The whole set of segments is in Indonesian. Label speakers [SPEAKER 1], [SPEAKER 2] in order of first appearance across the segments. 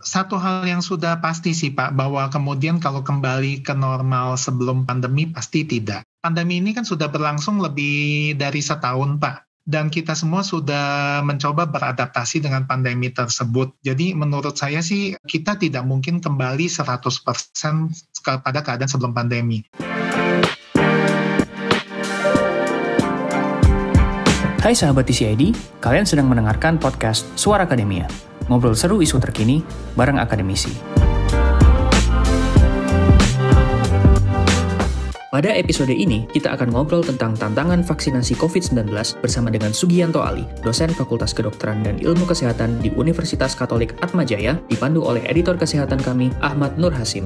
[SPEAKER 1] satu hal yang sudah pasti sih Pak, bahwa kemudian kalau kembali ke normal sebelum pandemi pasti tidak. Pandemi ini kan sudah berlangsung lebih dari setahun Pak. Dan kita semua sudah mencoba beradaptasi dengan pandemi tersebut. Jadi menurut saya sih kita tidak mungkin kembali 100% kepada keadaan sebelum pandemi. Hai
[SPEAKER 2] sahabat TCID, kalian sedang mendengarkan podcast Suara Akademia. Ngobrol seru isu terkini bareng akademisi. Pada episode ini, kita akan ngobrol tentang tantangan vaksinasi COVID-19 bersama dengan Sugianto Ali, dosen Fakultas Kedokteran dan Ilmu Kesehatan di Universitas Katolik Atmajaya, dipandu oleh editor kesehatan kami, Ahmad Nur Hasim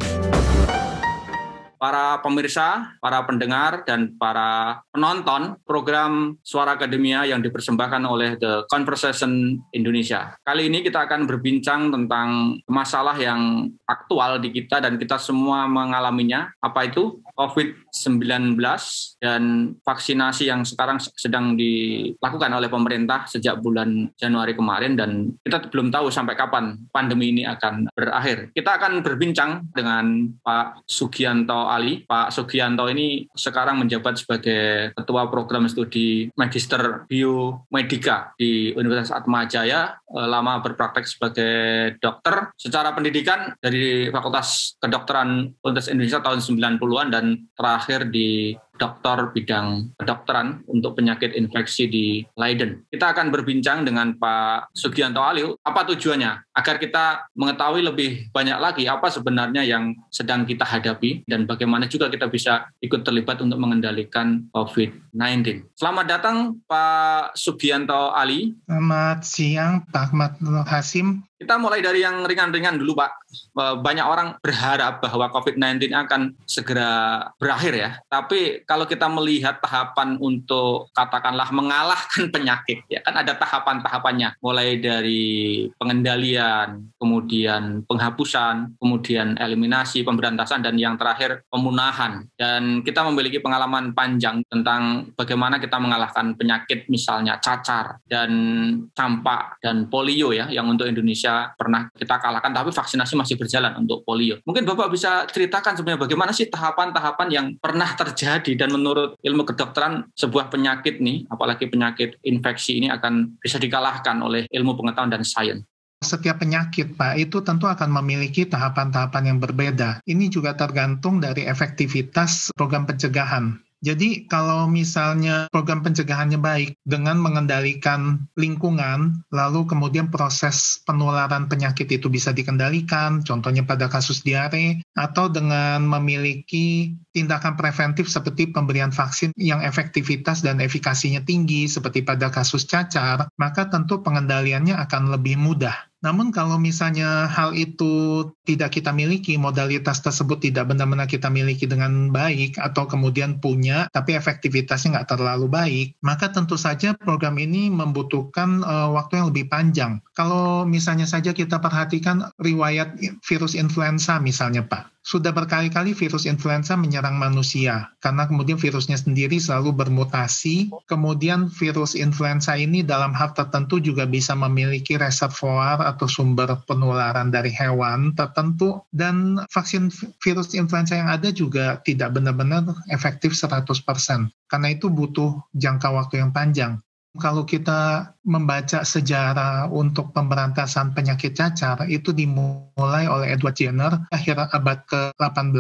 [SPEAKER 2] para pemirsa, para pendengar, dan para penonton program Suara Akademia yang dipersembahkan oleh The Conversation Indonesia. Kali ini kita akan berbincang tentang masalah yang aktual di kita dan kita semua mengalaminya. Apa itu? COVID-19 dan vaksinasi yang sekarang sedang dilakukan oleh pemerintah sejak bulan Januari kemarin dan kita belum tahu sampai kapan pandemi ini akan berakhir. Kita akan berbincang dengan Pak Sugianto Ali, Pak Sugianto ini sekarang menjabat sebagai Ketua Program Studi Magister Biomedika di Universitas Atma Jaya. Eh, lama berpraktek sebagai dokter. Secara pendidikan dari Fakultas Kedokteran Universitas Indonesia tahun 90-an dan terakhir di Dokter bidang kedokteran untuk penyakit infeksi di Leiden. Kita akan berbincang dengan Pak Sugianto Aliu, apa tujuannya? Agar kita mengetahui lebih banyak lagi apa sebenarnya yang sedang kita hadapi dan bagaimana juga kita bisa ikut terlibat untuk mengendalikan COVID-19. Selamat datang Pak Sugianto Ali.
[SPEAKER 1] Selamat siang Pak Ahmad Hasim. Kita mulai dari yang
[SPEAKER 2] ringan-ringan dulu, Pak. Eh, banyak orang berharap bahwa COVID-19 akan segera berakhir ya. Tapi kalau kita melihat tahapan untuk katakanlah mengalahkan penyakit ya kan ada tahapan-tahapannya. Mulai dari pengendalian, kemudian penghapusan, kemudian eliminasi, pemberantasan dan yang terakhir pemunahan. Dan kita memiliki pengalaman panjang tentang bagaimana kita mengalahkan penyakit misalnya cacar dan campak dan polio ya yang untuk Indonesia pernah kita kalahkan tapi vaksinasi masih berjalan untuk polio. Mungkin Bapak bisa ceritakan sebenarnya bagaimana sih tahapan-tahapan yang pernah terjadi dan menurut ilmu kedokteran sebuah penyakit nih apalagi penyakit infeksi ini akan bisa dikalahkan oleh ilmu pengetahuan dan sains
[SPEAKER 1] setiap penyakit, Pak, itu tentu akan memiliki tahapan-tahapan yang berbeda. Ini juga tergantung dari efektivitas program pencegahan. Jadi kalau misalnya program pencegahannya baik dengan mengendalikan lingkungan, lalu kemudian proses penularan penyakit itu bisa dikendalikan, contohnya pada kasus diare, atau dengan memiliki tindakan preventif seperti pemberian vaksin yang efektivitas dan efikasinya tinggi seperti pada kasus cacar, maka tentu pengendaliannya akan lebih mudah. Namun kalau misalnya hal itu tidak kita miliki, modalitas tersebut tidak benar-benar kita miliki dengan baik atau kemudian punya tapi efektivitasnya nggak terlalu baik, maka tentu saja program ini membutuhkan uh, waktu yang lebih panjang. Kalau misalnya saja kita perhatikan riwayat virus influenza misalnya Pak, sudah berkali-kali virus influenza menyerang manusia karena kemudian virusnya sendiri selalu bermutasi. Kemudian virus influenza ini dalam hal tertentu juga bisa memiliki reservoir atau sumber penularan dari hewan tertentu dan vaksin virus influenza yang ada juga tidak benar-benar efektif 100%. Karena itu butuh jangka waktu yang panjang kalau kita membaca sejarah untuk pemberantasan penyakit cacar itu dimulai oleh Edward Jenner akhir abad ke-18.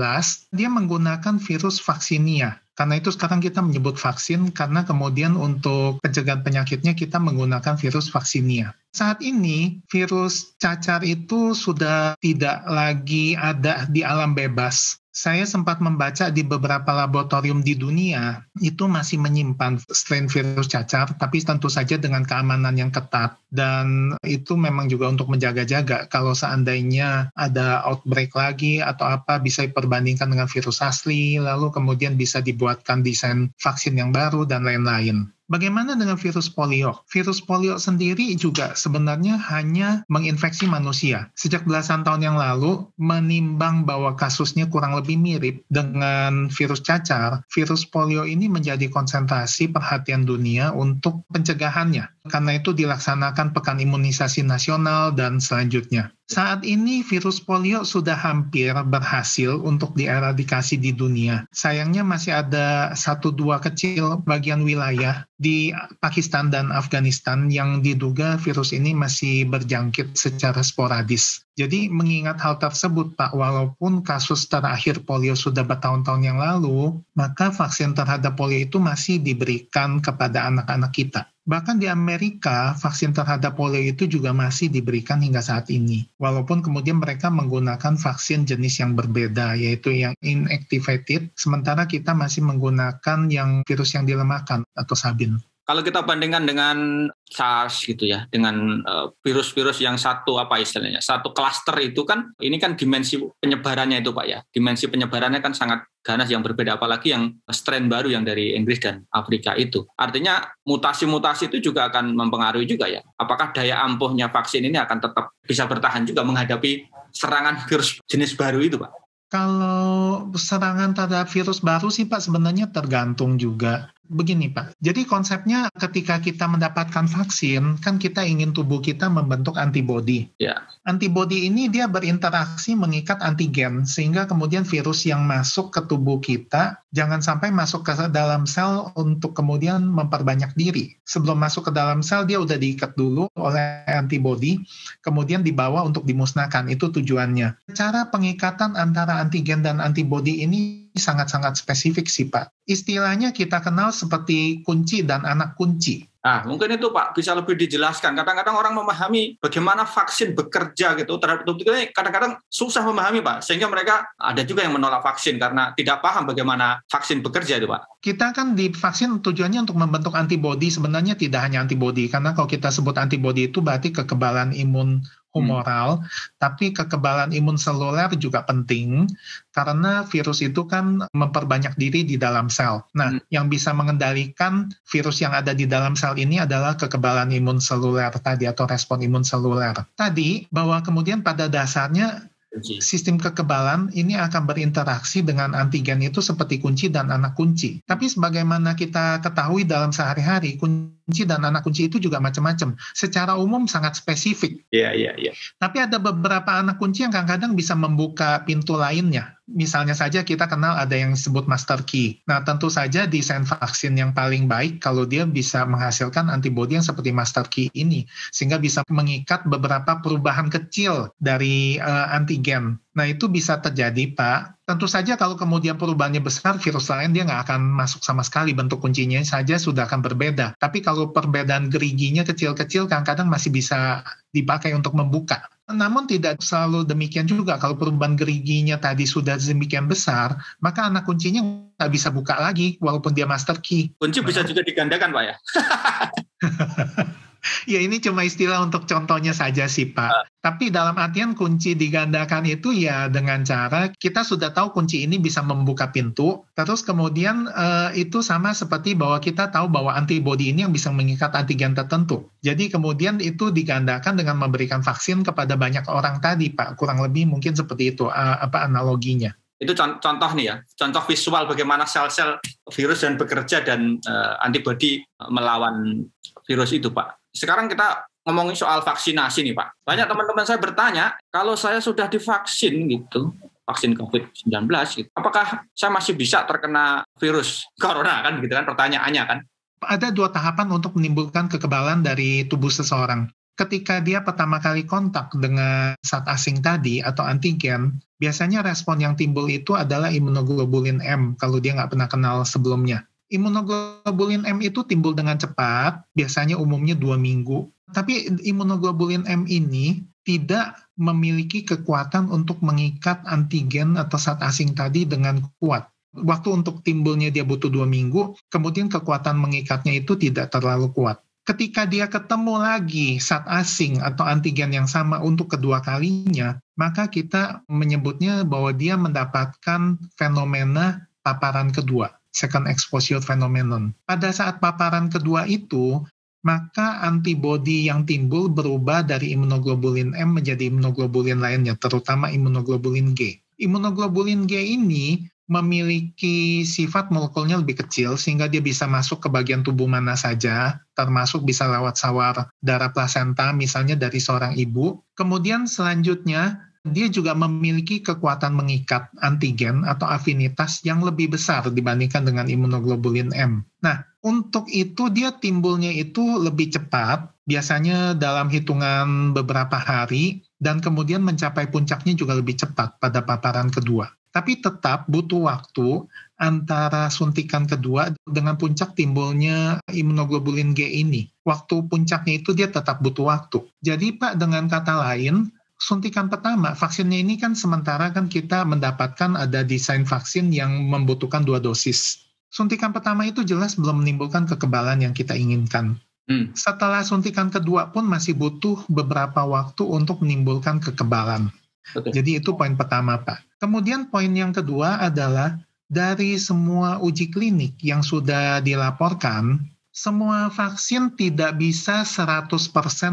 [SPEAKER 1] Dia menggunakan virus vaksinia. Karena itu sekarang kita menyebut vaksin karena kemudian untuk pencegahan penyakitnya kita menggunakan virus vaksinia. Saat ini virus cacar itu sudah tidak lagi ada di alam bebas saya sempat membaca di beberapa laboratorium di dunia itu masih menyimpan strain virus cacar, tapi tentu saja dengan keamanan yang ketat. Dan itu memang juga untuk menjaga-jaga. Kalau seandainya ada outbreak lagi atau apa, bisa diperbandingkan dengan virus asli, lalu kemudian bisa dibuatkan desain vaksin yang baru dan lain-lain. Bagaimana dengan virus polio? Virus polio sendiri juga sebenarnya hanya menginfeksi manusia. Sejak belasan tahun yang lalu, menimbang bahwa kasusnya kurang lebih mirip dengan virus cacar, virus polio ini menjadi konsentrasi perhatian dunia untuk pencegahannya. Karena itu dilaksanakan pekan imunisasi nasional dan selanjutnya. Saat ini virus polio sudah hampir berhasil untuk dieradikasi di dunia. Sayangnya masih ada satu dua kecil bagian wilayah di Pakistan dan Afghanistan yang diduga virus ini masih berjangkit secara sporadis. Jadi mengingat hal tersebut Pak, walaupun kasus terakhir polio sudah bertahun-tahun yang lalu, maka vaksin terhadap polio itu masih diberikan kepada anak-anak kita. Bahkan di Amerika, vaksin terhadap polio itu juga masih diberikan hingga saat ini. Walaupun kemudian mereka menggunakan vaksin jenis yang berbeda, yaitu yang inactivated, sementara kita masih menggunakan yang virus yang dilemahkan atau sabin.
[SPEAKER 2] Kalau kita bandingkan dengan SARS gitu ya, dengan eh, virus-virus yang satu apa istilahnya, satu klaster itu kan ini kan dimensi penyebarannya itu Pak ya. Dimensi penyebarannya kan sangat ganas yang berbeda apalagi yang strain baru yang dari Inggris dan Afrika itu. Artinya mutasi-mutasi itu juga akan mempengaruhi juga ya. Apakah daya ampuhnya vaksin ini akan tetap bisa bertahan juga menghadapi serangan virus jenis baru itu Pak?
[SPEAKER 1] Kalau serangan terhadap virus baru sih Pak sebenarnya tergantung juga Begini Pak, jadi konsepnya ketika kita mendapatkan vaksin, kan kita ingin tubuh kita membentuk antibodi. Yeah. Antibodi ini dia berinteraksi mengikat antigen, sehingga kemudian virus yang masuk ke tubuh kita, jangan sampai masuk ke dalam sel untuk kemudian memperbanyak diri. Sebelum masuk ke dalam sel, dia udah diikat dulu oleh antibodi, kemudian dibawa untuk dimusnahkan, itu tujuannya. Cara pengikatan antara antigen dan antibodi ini sangat-sangat spesifik sih Pak. Istilahnya kita kenal seperti kunci dan anak kunci.
[SPEAKER 2] Ah mungkin itu Pak bisa lebih dijelaskan. Kadang-kadang orang memahami bagaimana vaksin bekerja gitu terhadap tubuh kita kadang-kadang susah memahami Pak. Sehingga mereka ada juga yang menolak vaksin karena tidak paham bagaimana vaksin bekerja itu Pak.
[SPEAKER 1] Kita kan di vaksin tujuannya untuk membentuk antibodi sebenarnya tidak hanya antibodi karena kalau kita sebut antibodi itu berarti kekebalan imun Hmm. humoral, hmm. tapi kekebalan imun seluler juga penting karena virus itu kan memperbanyak diri di dalam sel. Nah, hmm. yang bisa mengendalikan virus yang ada di dalam sel ini adalah kekebalan imun seluler tadi atau respon imun seluler. Tadi bahwa kemudian pada dasarnya sistem kekebalan ini akan berinteraksi dengan antigen itu seperti kunci dan anak kunci. Tapi sebagaimana kita ketahui dalam sehari-hari kunci kunci dan anak kunci itu juga macam-macam. Secara umum sangat spesifik. Iya, yeah, iya, yeah, iya. Yeah. Tapi ada beberapa anak kunci yang kadang-kadang bisa membuka pintu lainnya. Misalnya saja kita kenal ada yang sebut master key. Nah, tentu saja desain vaksin yang paling baik kalau dia bisa menghasilkan antibodi yang seperti master key ini sehingga bisa mengikat beberapa perubahan kecil dari uh, antigen. Nah, itu bisa terjadi, Pak, Tentu saja kalau kemudian perubahannya besar, virus lain dia nggak akan masuk sama sekali. Bentuk kuncinya saja sudah akan berbeda. Tapi kalau perbedaan geriginya kecil-kecil, kadang-kadang masih bisa dipakai untuk membuka. Namun tidak selalu demikian juga. Kalau perubahan geriginya tadi sudah demikian besar, maka anak kuncinya nggak bisa buka lagi walaupun dia master key. Kunci bisa juga
[SPEAKER 2] digandakan, Pak ya?
[SPEAKER 1] ya ini cuma istilah untuk contohnya saja sih Pak. Uh. Tapi dalam artian kunci digandakan itu ya dengan cara kita sudah tahu kunci ini bisa membuka pintu. Terus kemudian uh, itu sama seperti bahwa kita tahu bahwa antibody ini yang bisa mengikat antigen tertentu. Jadi kemudian itu digandakan dengan memberikan vaksin kepada banyak orang tadi Pak. Kurang lebih mungkin seperti itu uh, apa analoginya
[SPEAKER 2] itu contoh nih ya contoh visual bagaimana sel-sel virus dan bekerja dan uh, eh, antibodi melawan virus itu pak sekarang kita ngomongin soal vaksinasi nih Pak. Banyak teman-teman saya bertanya, kalau saya sudah divaksin gitu, vaksin COVID-19, gitu, apakah saya masih bisa terkena virus corona kan gitu kan pertanyaannya kan?
[SPEAKER 1] Ada dua tahapan untuk menimbulkan kekebalan dari tubuh seseorang. Ketika dia pertama kali kontak dengan saat asing tadi atau antigen, biasanya respon yang timbul itu adalah imunoglobulin M kalau dia nggak pernah kenal sebelumnya. Imunoglobulin M itu timbul dengan cepat, biasanya umumnya dua minggu. Tapi imunoglobulin M ini tidak memiliki kekuatan untuk mengikat antigen atau saat asing tadi dengan kuat. Waktu untuk timbulnya dia butuh dua minggu, kemudian kekuatan mengikatnya itu tidak terlalu kuat ketika dia ketemu lagi saat asing atau antigen yang sama untuk kedua kalinya, maka kita menyebutnya bahwa dia mendapatkan fenomena paparan kedua second exposure phenomenon. Pada saat paparan kedua itu, maka antibodi yang timbul berubah dari imunoglobulin M menjadi imunoglobulin lainnya, terutama imunoglobulin G. Imunoglobulin G ini memiliki sifat molekulnya lebih kecil sehingga dia bisa masuk ke bagian tubuh mana saja, termasuk bisa lewat sawar darah plasenta misalnya dari seorang ibu. Kemudian selanjutnya dia juga memiliki kekuatan mengikat antigen atau afinitas yang lebih besar dibandingkan dengan imunoglobulin M. Nah, untuk itu dia timbulnya itu lebih cepat, biasanya dalam hitungan beberapa hari dan kemudian mencapai puncaknya juga lebih cepat pada paparan kedua. Tapi tetap butuh waktu antara suntikan kedua dengan puncak timbulnya imunoglobulin G ini. Waktu puncaknya itu dia tetap butuh waktu. Jadi Pak dengan kata lain, suntikan pertama, vaksinnya ini kan sementara kan kita mendapatkan ada desain vaksin yang membutuhkan dua dosis. Suntikan pertama itu jelas belum menimbulkan kekebalan yang kita inginkan. Hmm. Setelah suntikan kedua pun masih butuh beberapa waktu untuk menimbulkan kekebalan. Betul. Jadi itu poin pertama, Pak. Kemudian poin yang kedua adalah dari semua uji klinik yang sudah dilaporkan, semua vaksin tidak bisa 100%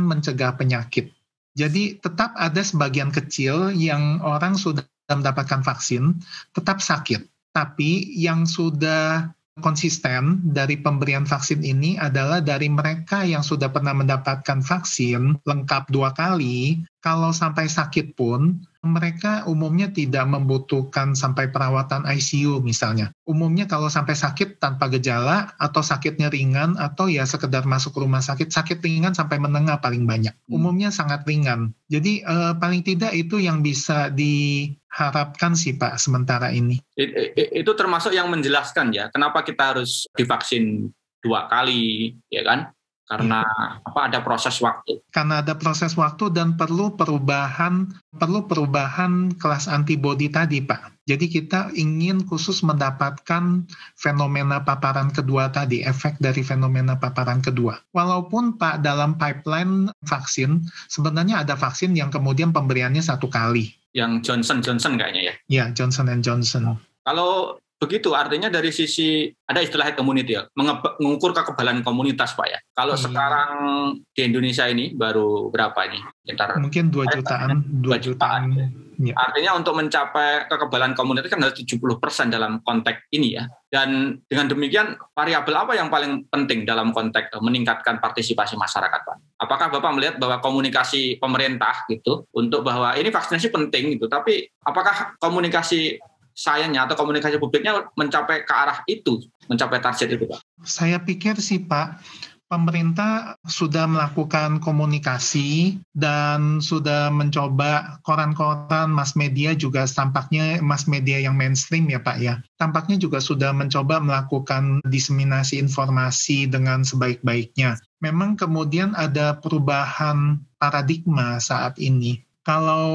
[SPEAKER 1] mencegah penyakit jadi tetap ada sebagian kecil yang orang sudah mendapatkan vaksin tetap sakit. Tapi yang sudah konsisten dari pemberian vaksin ini adalah dari mereka yang sudah pernah mendapatkan vaksin lengkap dua kali, kalau sampai sakit pun mereka umumnya tidak membutuhkan sampai perawatan ICU misalnya. Umumnya kalau sampai sakit tanpa gejala atau sakitnya ringan atau ya sekedar masuk rumah sakit, sakit ringan sampai menengah paling banyak. Hmm. Umumnya sangat ringan. Jadi eh, paling tidak itu yang bisa diharapkan sih Pak sementara ini.
[SPEAKER 2] Itu termasuk yang menjelaskan ya kenapa kita harus divaksin dua kali ya kan karena apa ada proses waktu.
[SPEAKER 1] Karena ada proses waktu dan perlu perubahan perlu perubahan kelas antibodi tadi, Pak. Jadi kita ingin khusus mendapatkan fenomena paparan kedua tadi, efek dari fenomena paparan kedua. Walaupun Pak dalam pipeline vaksin sebenarnya ada vaksin yang kemudian pemberiannya satu kali.
[SPEAKER 2] Yang Johnson Johnson kayaknya ya.
[SPEAKER 1] Ya, Johnson and Johnson.
[SPEAKER 2] Kalau begitu artinya dari sisi ada istilah community ya, mengukur kekebalan komunitas pak ya. Kalau hmm. sekarang di Indonesia ini baru berapa ini? Sekitar mungkin dua eh, jutaan,
[SPEAKER 1] dua jutaan. jutaan.
[SPEAKER 2] Ya. Artinya untuk mencapai kekebalan komunitas kan harus tujuh persen dalam konteks ini ya. Dan dengan demikian variabel apa yang paling penting dalam konteks eh, meningkatkan partisipasi masyarakat Pak? Apakah Bapak melihat bahwa komunikasi pemerintah gitu untuk bahwa ini vaksinasi penting gitu, tapi apakah komunikasi sayangnya atau komunikasi publiknya mencapai ke arah itu, mencapai target itu, Pak?
[SPEAKER 1] Saya pikir sih, Pak, pemerintah sudah melakukan komunikasi dan sudah mencoba koran-koran mass media juga tampaknya mass media yang mainstream ya Pak ya. Tampaknya juga sudah mencoba melakukan diseminasi informasi dengan sebaik-baiknya. Memang kemudian ada perubahan paradigma saat ini kalau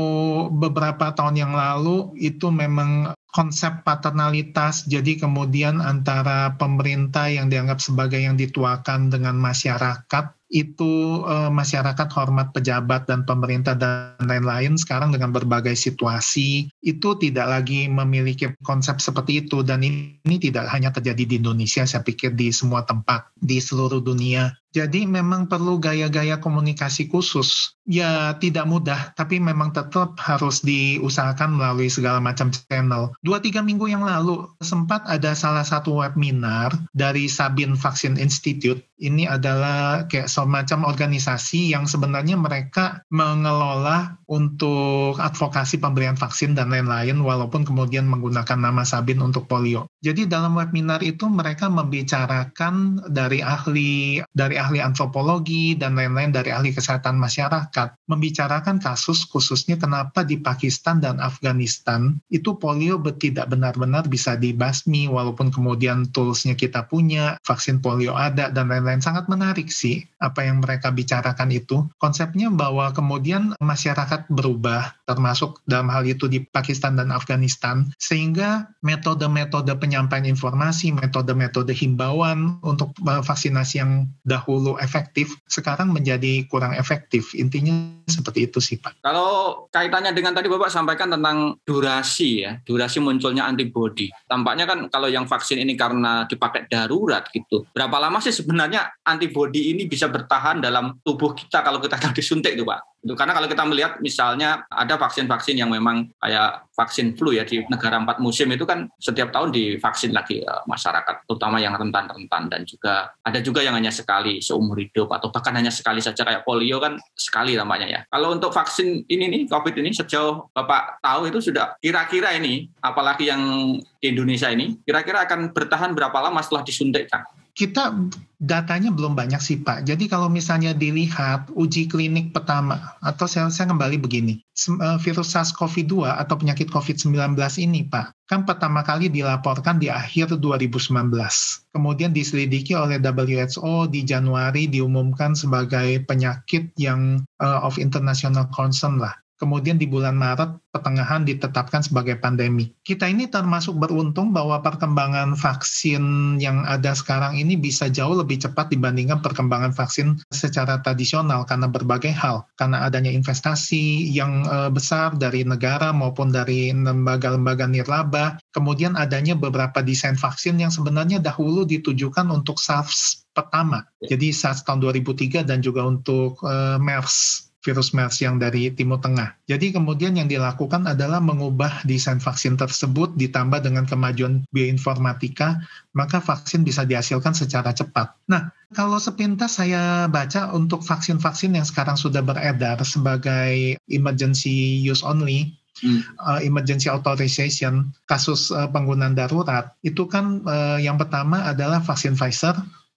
[SPEAKER 1] beberapa tahun yang lalu itu memang konsep paternalitas, jadi kemudian antara pemerintah yang dianggap sebagai yang dituakan dengan masyarakat itu eh, masyarakat hormat pejabat dan pemerintah dan lain-lain sekarang dengan berbagai situasi itu tidak lagi memiliki konsep seperti itu dan ini, ini tidak hanya terjadi di Indonesia saya pikir di semua tempat di seluruh dunia jadi memang perlu gaya-gaya komunikasi khusus. Ya tidak mudah, tapi memang tetap harus diusahakan melalui segala macam channel. Dua tiga minggu yang lalu sempat ada salah satu webinar dari Sabin Vaksin Institute. Ini adalah kayak semacam organisasi yang sebenarnya mereka mengelola untuk advokasi pemberian vaksin dan lain-lain walaupun kemudian menggunakan nama Sabin untuk polio. Jadi dalam webinar itu mereka membicarakan dari ahli dari ahli ahli antropologi, dan lain-lain dari ahli kesehatan masyarakat membicarakan kasus khususnya kenapa di Pakistan dan Afghanistan itu polio tidak benar-benar bisa dibasmi walaupun kemudian toolsnya kita punya, vaksin polio ada, dan lain-lain. Sangat menarik sih apa yang mereka bicarakan itu. Konsepnya bahwa kemudian masyarakat berubah, termasuk dalam hal itu di Pakistan dan Afghanistan, sehingga metode-metode penyampaian informasi, metode-metode himbauan untuk eh, vaksinasi yang dahulu dahulu efektif, sekarang menjadi kurang efektif. Intinya seperti itu sih Pak.
[SPEAKER 2] Kalau kaitannya dengan tadi Bapak sampaikan tentang durasi ya, durasi munculnya antibodi. Tampaknya kan kalau yang vaksin ini karena dipakai darurat gitu. Berapa lama sih sebenarnya antibodi ini bisa bertahan dalam tubuh kita kalau kita disuntik tuh Pak? itu Karena kalau kita melihat misalnya ada vaksin-vaksin yang memang kayak vaksin flu ya di negara empat musim itu kan setiap tahun divaksin lagi eh, masyarakat, terutama yang rentan-rentan dan juga ada juga yang hanya sekali seumur hidup atau bahkan hanya sekali saja kayak polio kan sekali namanya ya. Kalau untuk vaksin ini nih COVID ini sejauh Bapak tahu itu sudah kira-kira ini apalagi yang di Indonesia ini kira-kira akan bertahan berapa lama setelah disuntikkan?
[SPEAKER 1] kita datanya belum banyak sih Pak. Jadi kalau misalnya dilihat uji klinik pertama atau saya, saya kembali begini, eh, virus SARS-CoV-2 atau penyakit COVID-19 ini Pak, kan pertama kali dilaporkan di akhir 2019. Kemudian diselidiki oleh WHO di Januari diumumkan sebagai penyakit yang uh, of international concern lah kemudian di bulan Maret pertengahan ditetapkan sebagai pandemi. Kita ini termasuk beruntung bahwa perkembangan vaksin yang ada sekarang ini bisa jauh lebih cepat dibandingkan perkembangan vaksin secara tradisional karena berbagai hal, karena adanya investasi yang eh, besar dari negara maupun dari lembaga-lembaga nirlaba, kemudian adanya beberapa desain vaksin yang sebenarnya dahulu ditujukan untuk SARS pertama, ya. jadi SARS tahun 2003 dan juga untuk eh, MERS virus MERS yang dari Timur Tengah. Jadi kemudian yang dilakukan adalah mengubah desain vaksin tersebut ditambah dengan kemajuan bioinformatika, maka vaksin bisa dihasilkan secara cepat. Nah, kalau sepintas saya baca untuk vaksin-vaksin yang sekarang sudah beredar sebagai emergency use only, hmm. uh, emergency authorization, kasus uh, penggunaan darurat, itu kan uh, yang pertama adalah vaksin Pfizer,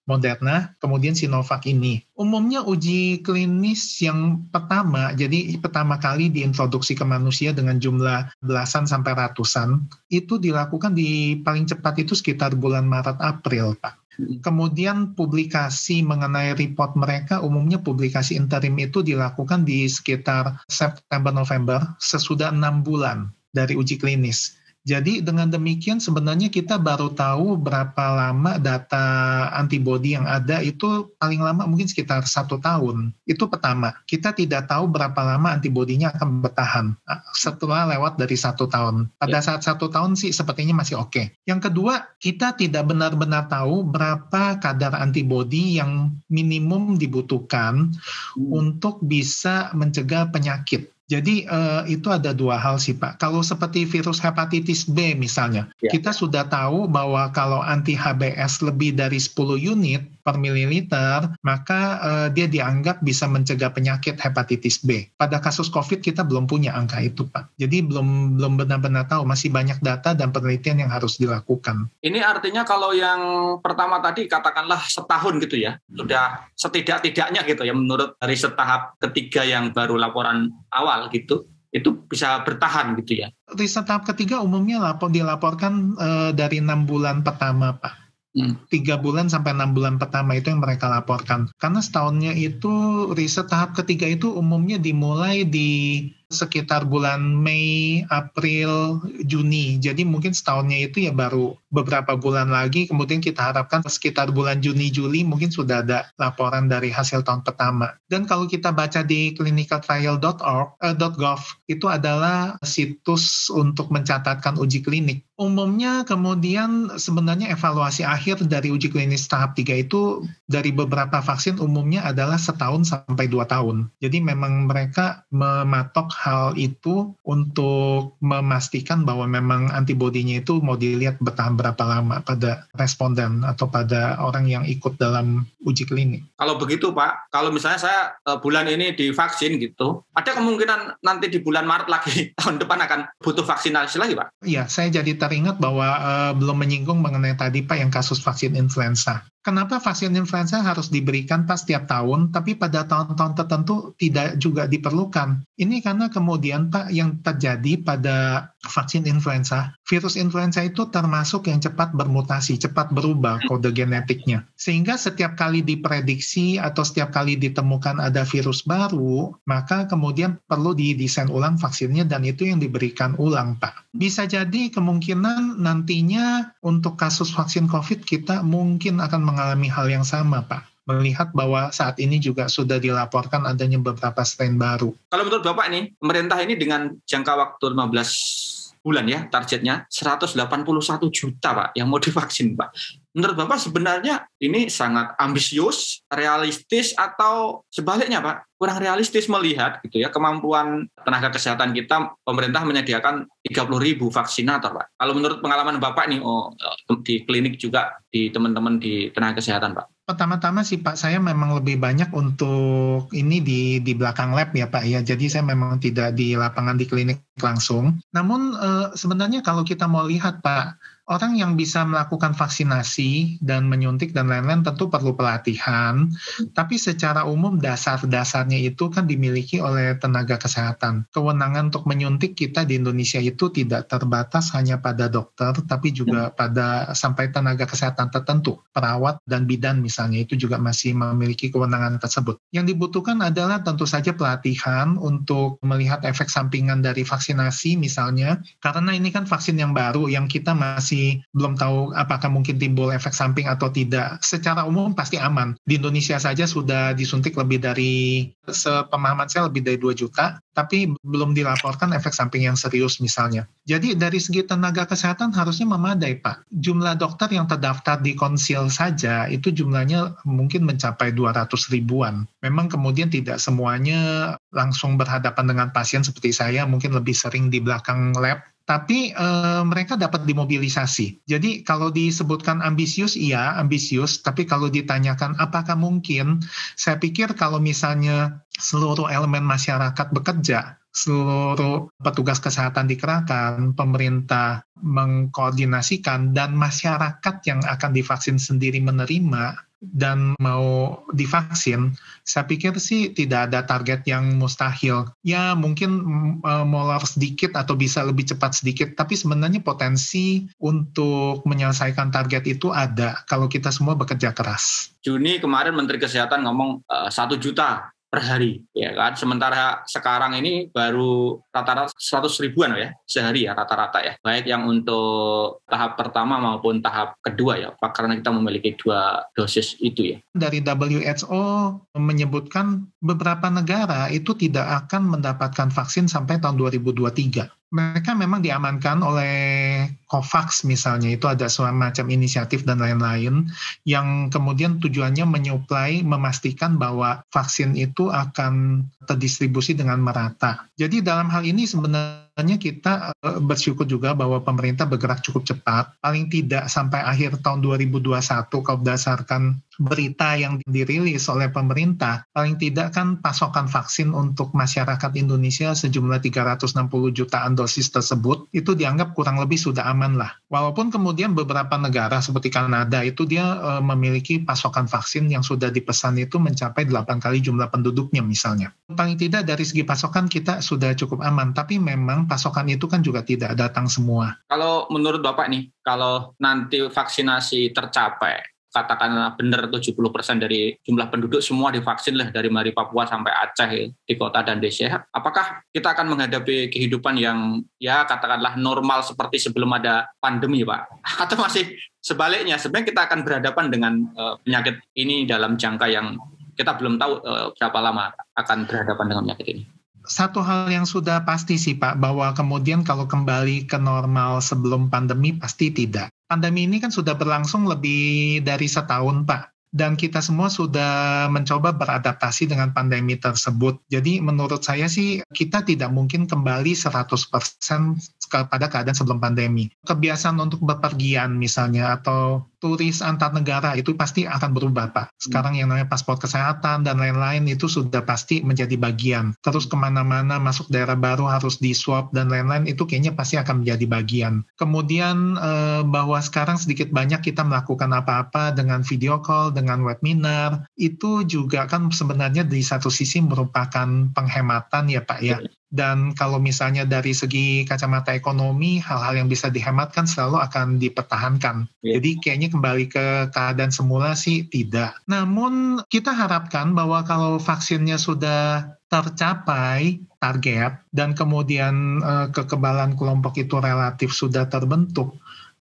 [SPEAKER 1] Moderna, kemudian Sinovac ini. Umumnya uji klinis yang pertama, jadi pertama kali diintroduksi ke manusia dengan jumlah belasan sampai ratusan, itu dilakukan di paling cepat itu sekitar bulan Maret-April, Pak. Hmm. Kemudian publikasi mengenai report mereka, umumnya publikasi interim itu dilakukan di sekitar September-November, sesudah enam bulan dari uji klinis. Jadi dengan demikian sebenarnya kita baru tahu berapa lama data antibodi yang ada itu paling lama mungkin sekitar satu tahun. Itu pertama, kita tidak tahu berapa lama antibodinya akan bertahan eh, setelah lewat dari satu tahun. Pada ya. saat satu tahun sih sepertinya masih oke. Okay. Yang kedua, kita tidak benar-benar tahu berapa kadar antibodi yang minimum dibutuhkan hmm. untuk bisa mencegah penyakit. Jadi uh, itu ada dua hal sih Pak. Kalau seperti virus hepatitis B misalnya, yeah. kita sudah tahu bahwa kalau anti HBs lebih dari 10 unit per mililiter, maka uh, dia dianggap bisa mencegah penyakit hepatitis B. Pada kasus COVID kita belum punya angka itu Pak. Jadi belum belum benar-benar tahu, masih banyak data dan penelitian yang harus dilakukan.
[SPEAKER 2] Ini artinya kalau yang pertama tadi katakanlah setahun gitu ya, sudah setidak-tidaknya gitu ya menurut dari setahap ketiga yang baru laporan awal gitu itu bisa bertahan gitu ya.
[SPEAKER 1] Riset tahap ketiga umumnya lapor dilaporkan e, dari enam bulan pertama pak. Hmm. Tiga hmm. bulan sampai enam bulan pertama itu yang mereka laporkan. Karena setahunnya itu riset tahap ketiga itu umumnya dimulai di sekitar bulan Mei, April, Juni. Jadi mungkin setahunnya itu ya baru beberapa bulan lagi. Kemudian kita harapkan sekitar bulan Juni, Juli mungkin sudah ada laporan dari hasil tahun pertama. Dan kalau kita baca di clinicaltrial.org, uh, eh, .gov, itu adalah situs untuk mencatatkan uji klinik. Umumnya kemudian sebenarnya evaluasi akhir dari uji klinis tahap 3 itu dari beberapa vaksin umumnya adalah setahun sampai dua tahun. Jadi memang mereka mematok hal itu untuk memastikan bahwa memang antibodinya itu mau dilihat bertahan berapa lama pada responden atau pada orang yang ikut dalam uji klinik.
[SPEAKER 2] Kalau begitu Pak, kalau misalnya saya eh, bulan ini divaksin gitu, ada kemungkinan nanti di bulan Maret lagi tahun depan akan butuh vaksinasi lagi Pak?
[SPEAKER 1] Iya, saya jadi teringat bahwa uh, belum menyinggung mengenai tadi Pak yang kasus vaksin influenza kenapa vaksin influenza harus diberikan pas tiap tahun, tapi pada tahun-tahun tertentu tidak juga diperlukan. Ini karena kemudian Pak yang terjadi pada vaksin influenza, virus influenza itu termasuk yang cepat bermutasi, cepat berubah kode genetiknya. Sehingga setiap kali diprediksi atau setiap kali ditemukan ada virus baru, maka kemudian perlu didesain ulang vaksinnya dan itu yang diberikan ulang, Pak. Bisa jadi kemungkinan nantinya untuk kasus vaksin COVID kita mungkin akan mengalami hal yang sama, Pak melihat bahwa saat ini juga sudah dilaporkan adanya beberapa strain baru.
[SPEAKER 2] Kalau menurut Bapak nih, pemerintah ini dengan jangka waktu 15 bulan ya targetnya 181 juta Pak yang mau divaksin Pak. Menurut Bapak sebenarnya ini sangat ambisius, realistis atau sebaliknya Pak? Kurang realistis melihat gitu ya kemampuan tenaga kesehatan kita pemerintah menyediakan 30 ribu vaksinator Pak. Kalau menurut pengalaman Bapak nih oh, eh, di klinik juga di teman-teman di tenaga kesehatan Pak
[SPEAKER 1] pertama-tama sih Pak saya memang lebih banyak untuk ini di di belakang lab ya Pak ya. Jadi saya memang tidak di lapangan di klinik langsung. Namun eh, sebenarnya kalau kita mau lihat Pak orang yang bisa melakukan vaksinasi dan menyuntik dan lain-lain tentu perlu pelatihan, tapi secara umum dasar-dasarnya itu kan dimiliki oleh tenaga kesehatan. Kewenangan untuk menyuntik kita di Indonesia itu tidak terbatas hanya pada dokter, tapi juga ya. pada sampai tenaga kesehatan tertentu, perawat dan bidan misalnya itu juga masih memiliki kewenangan tersebut. Yang dibutuhkan adalah tentu saja pelatihan untuk melihat efek sampingan dari vaksinasi misalnya, karena ini kan vaksin yang baru yang kita masih masih belum tahu apakah mungkin timbul efek samping atau tidak. Secara umum pasti aman. Di Indonesia saja sudah disuntik lebih dari sepemahaman saya lebih dari 2 juta, tapi belum dilaporkan efek samping yang serius misalnya. Jadi dari segi tenaga kesehatan harusnya memadai, Pak. Jumlah dokter yang terdaftar di konsil saja itu jumlahnya mungkin mencapai 200 ribuan. Memang kemudian tidak semuanya langsung berhadapan dengan pasien seperti saya, mungkin lebih sering di belakang lab tapi e, mereka dapat dimobilisasi. Jadi kalau disebutkan ambisius, iya ambisius, tapi kalau ditanyakan apakah mungkin, saya pikir kalau misalnya seluruh elemen masyarakat bekerja, seluruh petugas kesehatan dikerahkan, pemerintah mengkoordinasikan, dan masyarakat yang akan divaksin sendiri menerima, dan mau divaksin, saya pikir sih tidak ada target yang mustahil. Ya mungkin uh, eh, molor sedikit atau bisa lebih cepat sedikit, tapi sebenarnya potensi untuk menyelesaikan target itu ada kalau kita semua bekerja keras.
[SPEAKER 2] Juni kemarin Menteri Kesehatan ngomong eh, satu uh, juta per hari ya kan sementara sekarang ini baru rata-rata 100 ribuan ya sehari ya rata-rata ya baik yang untuk tahap pertama maupun tahap kedua ya Pak karena kita memiliki dua dosis itu ya
[SPEAKER 1] dari WHO menyebutkan beberapa negara itu tidak akan mendapatkan vaksin sampai tahun 2023 mereka memang diamankan oleh COVAX misalnya itu ada semacam inisiatif dan lain-lain yang kemudian tujuannya menyuplai memastikan bahwa vaksin itu akan terdistribusi dengan merata. Jadi dalam hal ini sebenarnya hanya kita eh, bersyukur juga bahwa pemerintah bergerak cukup cepat, paling tidak sampai akhir tahun 2021 kalau berdasarkan berita yang dirilis oleh pemerintah, paling tidak kan pasokan vaksin untuk masyarakat Indonesia sejumlah 360 jutaan dosis tersebut itu dianggap kurang lebih sudah aman lah. Walaupun kemudian beberapa negara seperti Kanada itu dia eh, memiliki pasokan vaksin yang sudah dipesan itu mencapai 8 kali jumlah penduduknya misalnya. Paling tidak dari segi pasokan kita sudah cukup aman, tapi memang pasokan itu kan juga tidak datang semua.
[SPEAKER 2] Kalau menurut Bapak nih, kalau nanti vaksinasi tercapai, katakanlah benar 70% dari jumlah penduduk semua divaksin lah dari Mari Papua sampai Aceh di kota dan desa. Apakah kita akan menghadapi kehidupan yang ya katakanlah normal seperti sebelum ada pandemi, Pak? Atau masih sebaliknya sebenarnya kita akan berhadapan dengan uh, penyakit ini dalam jangka yang kita belum tahu uh, berapa lama akan berhadapan dengan penyakit ini
[SPEAKER 1] satu hal yang sudah pasti sih Pak, bahwa kemudian kalau kembali ke normal sebelum pandemi pasti tidak. Pandemi ini kan sudah berlangsung lebih dari setahun Pak. Dan kita semua sudah mencoba beradaptasi dengan pandemi tersebut. Jadi menurut saya sih kita tidak mungkin kembali 100% kepada keadaan sebelum pandemi. Kebiasaan untuk bepergian misalnya atau turis antar negara itu pasti akan berubah Pak. Hmm. Sekarang yang namanya paspor kesehatan dan lain-lain itu sudah pasti menjadi bagian. Terus hmm. kemana-mana masuk daerah baru harus di swab dan lain-lain itu kayaknya pasti akan menjadi bagian. Kemudian eh, bahwa sekarang sedikit banyak kita melakukan apa-apa dengan video call, dengan webinar, itu juga kan sebenarnya di satu sisi merupakan penghematan ya Pak ya. Dan kalau misalnya dari segi kacamata ekonomi, hal-hal yang bisa dihematkan selalu akan dipertahankan. Iya. Jadi kayaknya kembali ke keadaan semula sih tidak. Namun kita harapkan bahwa kalau vaksinnya sudah tercapai target dan kemudian eh, kekebalan kelompok itu relatif sudah terbentuk,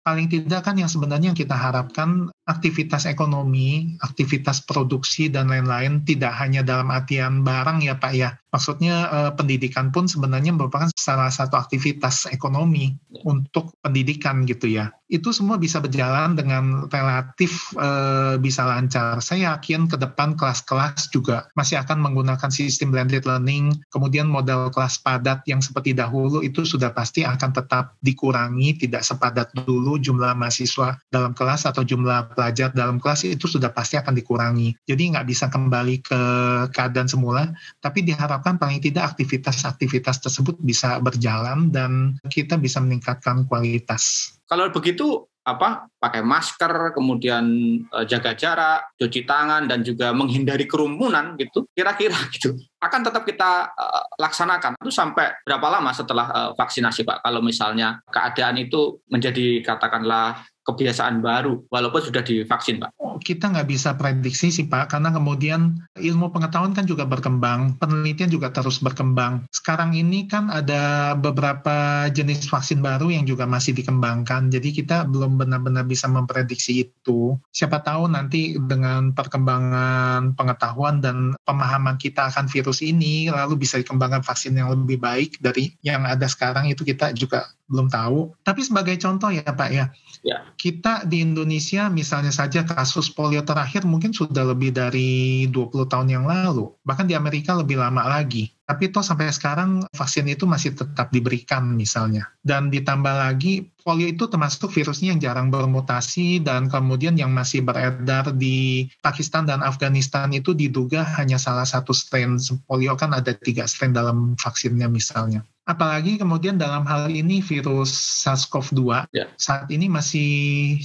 [SPEAKER 1] paling tidak kan yang sebenarnya yang kita harapkan aktivitas ekonomi, aktivitas produksi dan lain-lain tidak hanya dalam artian barang ya Pak ya. Maksudnya eh, pendidikan pun sebenarnya merupakan salah satu aktivitas ekonomi ya. untuk pendidikan gitu ya. Itu semua bisa berjalan dengan relatif eh, bisa lancar. Saya yakin ke depan kelas-kelas juga masih akan menggunakan sistem blended learning, kemudian model kelas padat yang seperti dahulu itu sudah pasti akan tetap dikurangi, tidak sepadat dulu jumlah mahasiswa dalam kelas atau jumlah belajar dalam kelas itu sudah pasti akan dikurangi. Jadi nggak bisa kembali ke keadaan semula, tapi diharapkan paling tidak aktivitas-aktivitas tersebut bisa berjalan dan kita bisa meningkatkan kualitas.
[SPEAKER 2] Kalau begitu apa pakai masker kemudian eh, jaga jarak cuci tangan dan juga menghindari kerumunan gitu kira-kira gitu akan tetap kita e, laksanakan itu sampai berapa lama setelah e, vaksinasi pak kalau misalnya keadaan itu menjadi katakanlah kebiasaan baru walaupun sudah divaksin Pak?
[SPEAKER 1] Kita nggak bisa prediksi sih Pak karena kemudian ilmu pengetahuan kan juga berkembang, penelitian juga terus berkembang. Sekarang ini kan ada beberapa jenis vaksin baru yang juga masih dikembangkan, jadi kita belum benar-benar bisa memprediksi itu. Siapa tahu nanti dengan perkembangan pengetahuan dan pemahaman kita akan virus ini, lalu bisa dikembangkan vaksin yang lebih baik dari yang ada sekarang itu kita juga belum tahu. Tapi sebagai contoh ya Pak ya, ya. kita di Indonesia misalnya saja kasus polio terakhir mungkin sudah lebih dari 20 tahun yang lalu. Bahkan di Amerika lebih lama lagi. Tapi toh sampai sekarang vaksin itu masih tetap diberikan misalnya. Dan ditambah lagi polio itu termasuk virusnya yang jarang bermutasi dan kemudian yang masih beredar di Pakistan dan Afghanistan itu diduga hanya salah satu strain polio kan ada tiga strain dalam vaksinnya misalnya. Apalagi kemudian dalam hal ini virus SARS-CoV-2 ya. saat ini masih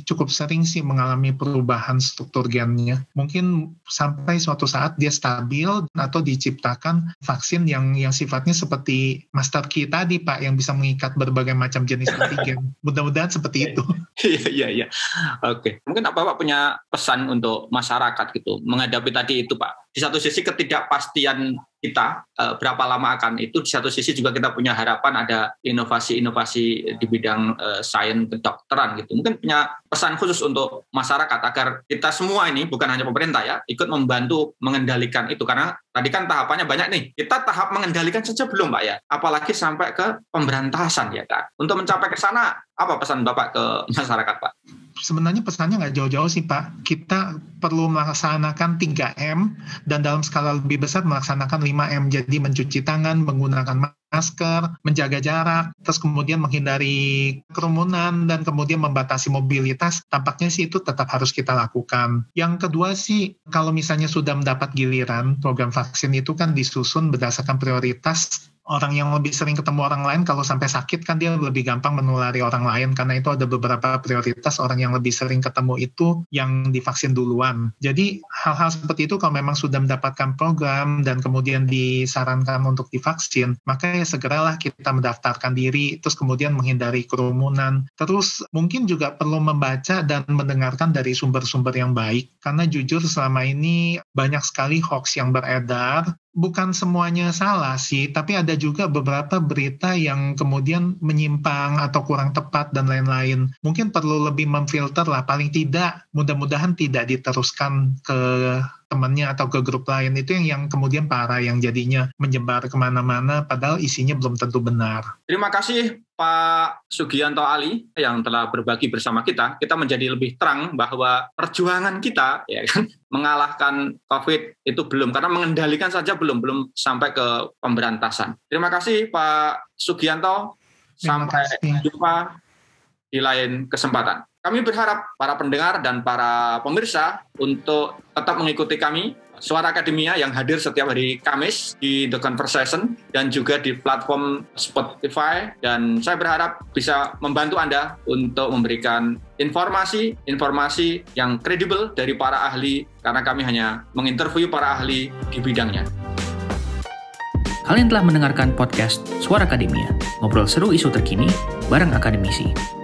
[SPEAKER 1] cukup sering sih mengalami perubahan struktur gennya. Mungkin sampai suatu saat dia stabil atau diciptakan vaksin yang yang sifatnya seperti master key tadi Pak yang bisa mengikat berbagai macam jenis antigen. Mudah-mudahan seperti iya, itu.
[SPEAKER 2] Iya iya iya. Oke. Mungkin apa Pak punya pesan untuk masyarakat gitu menghadapi tadi itu Pak. Di satu sisi ketidakpastian kita eh, berapa lama akan itu di satu sisi juga kita punya harapan ada inovasi-inovasi di bidang eh, sains kedokteran gitu mungkin punya pesan khusus untuk masyarakat agar kita semua ini bukan hanya pemerintah ya ikut membantu mengendalikan itu karena tadi kan tahapannya banyak nih kita tahap mengendalikan saja belum pak ya apalagi sampai ke pemberantasan ya kak. untuk mencapai ke sana apa pesan bapak ke masyarakat pak
[SPEAKER 1] sebenarnya pesannya nggak jauh-jauh sih Pak. Kita perlu melaksanakan 3M dan dalam skala lebih besar melaksanakan 5M. Jadi mencuci tangan, menggunakan masker, menjaga jarak, terus kemudian menghindari kerumunan dan kemudian membatasi mobilitas, tampaknya sih itu tetap harus kita lakukan. Yang kedua sih kalau misalnya sudah mendapat giliran program vaksin itu kan disusun berdasarkan prioritas orang yang lebih sering ketemu orang lain kalau sampai sakit kan dia lebih gampang menulari orang lain karena itu ada beberapa prioritas orang yang lebih sering ketemu itu yang divaksin duluan. Jadi hal-hal seperti itu kalau memang sudah mendapatkan program dan kemudian disarankan untuk divaksin, maka ya segeralah kita mendaftarkan diri terus kemudian menghindari kerumunan. Terus mungkin juga perlu membaca dan mendengarkan dari sumber-sumber yang baik karena jujur selama ini banyak sekali hoax yang beredar bukan semuanya salah sih, tapi ada juga beberapa berita yang kemudian menyimpang atau kurang tepat dan lain-lain. Mungkin perlu lebih memfilter lah, paling tidak mudah-mudahan tidak diteruskan ke temannya atau ke grup lain itu yang yang kemudian parah yang jadinya menyebar kemana-mana padahal isinya belum tentu benar.
[SPEAKER 2] Terima kasih Pak Sugianto Ali yang telah berbagi bersama kita, kita menjadi lebih terang bahwa perjuangan kita ya kan mengalahkan COVID itu belum karena mengendalikan saja belum belum sampai ke pemberantasan. Terima kasih Pak Sugianto, sampai jumpa di lain kesempatan. Kami berharap para pendengar dan para pemirsa untuk tetap mengikuti kami Suara Akademia yang hadir setiap hari Kamis di The Conversation dan juga di platform Spotify dan saya berharap bisa membantu Anda untuk memberikan informasi-informasi yang kredibel dari para ahli karena kami hanya menginterview para ahli di bidangnya. Kalian telah mendengarkan podcast Suara Akademia, ngobrol seru isu terkini
[SPEAKER 1] bareng akademisi.